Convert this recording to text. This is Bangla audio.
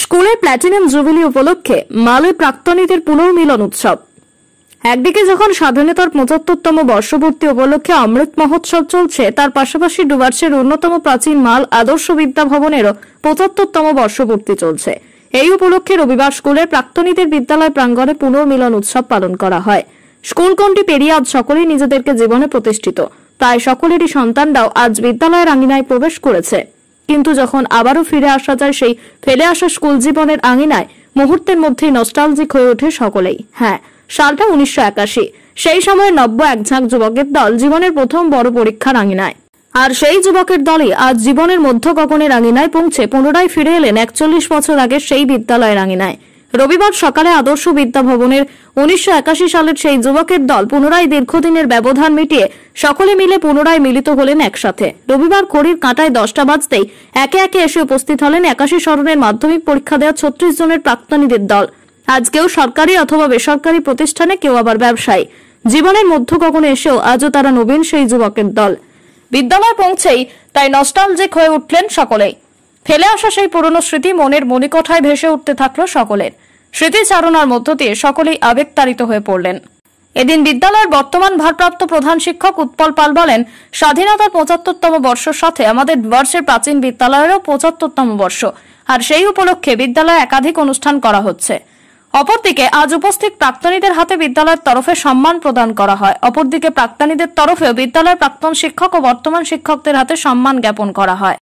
স্কুলের প্ল্যাটিনাম জুবিলি উপলক্ষে মালে প্রাক্তনীদের পুনর্মিলন উৎসব একদিকে যখন স্বাধীনতার পঁচাত্তরতম বর্ষপূর্তি উপলক্ষে অমৃত মহোৎসব চলছে তার পাশাপাশি ডুবার্সের অন্যতম প্রাচীন মাল আদর্শ বিদ্যা ভবনেরও পঁচাত্তরতম বর্ষপূর্তি চলছে এই উপলক্ষে রবিবার স্কুলের প্রাক্তনীদের বিদ্যালয় প্রাঙ্গণে পুনর্মিলন উৎসব পালন করা হয় স্কুল কোনটি পেরিয়ে আজ সকলেই নিজেদেরকে জীবনে প্রতিষ্ঠিত প্রায় সকলেরই সন্তানরাও আজ বিদ্যালয়ের আঙিনায় প্রবেশ করেছে কিন্তু যখন আবারও ফিরে আসা যায় সেই ফেলে আসা স্কুল জীবনের আঙিনায় মুহূর্তের মধ্যেই নস্টালজিক হয়ে ওঠে সকলেই হ্যাঁ সালটা উনিশশো সেই সময়ে নব্য একঝাঁক যুবকের দল জীবনের প্রথম বড় পরীক্ষার আঙিনায় আর সেই যুবকের দলই আজ জীবনের মধ্য গগনের আঙিনায় পৌঁছে পুনরায় ফিরে এলেন একচল্লিশ বছর আগে সেই বিদ্যালয়ের আঙিনায় রবিবার সকালে আদর্শ বিদ্যা ভবনের উনিশশো সালের সেই যুবকের দল পুনরায় দীর্ঘদিনের ব্যবধান মিটিয়ে সকলে মিলে পুনরায় মিলিত হলেন একসাথে রবিবার খড়ির কাঁটায় দশটা বাজতেই একে একে এসে উপস্থিত হলেন একাশি স্মরণের মাধ্যমিক পরীক্ষা দেওয়া ছত্রিশ জনের প্রাক্তনীদের দল আজকেও সরকারি অথবা বেসরকারি প্রতিষ্ঠানে কেউ আবার ব্যবসায়ী জীবনের মধ্য কখনো এসেও আজও তারা নবীন সেই যুবকের দল বিদ্যালয় পৌঁছেই তাই নষ্টাল যে হয়ে উঠলেন সকলেই ফেলে আসা সেই পুরনো স্মৃতি মনের মনিকঠায় ভেসে উঠতে থাকলো সকলের স্মৃতিচারণার মধ্য দিয়ে সকলেই আবেগতাড়িত হয়ে পড়লেন এদিন বিদ্যালয়ের বর্তমান ভারপ্রাপ্ত প্রধান শিক্ষক উৎপল পাল বলেন স্বাধীনতার পঁচাত্তরতম বর্ষ সাথে আমাদের বর্ষের প্রাচীন বিদ্যালয়েরও পঁচাত্তরতম বর্ষ আর সেই উপলক্ষে বিদ্যালয়ে একাধিক অনুষ্ঠান করা হচ্ছে অপরদিকে আজ উপস্থিত প্রাক্তনীদের হাতে বিদ্যালয়ের তরফে সম্মান প্রদান করা হয় অপরদিকে প্রাক্তনীদের তরফেও বিদ্যালয়ের প্রাক্তন শিক্ষক ও বর্তমান শিক্ষকদের হাতে সম্মান জ্ঞাপন করা হয়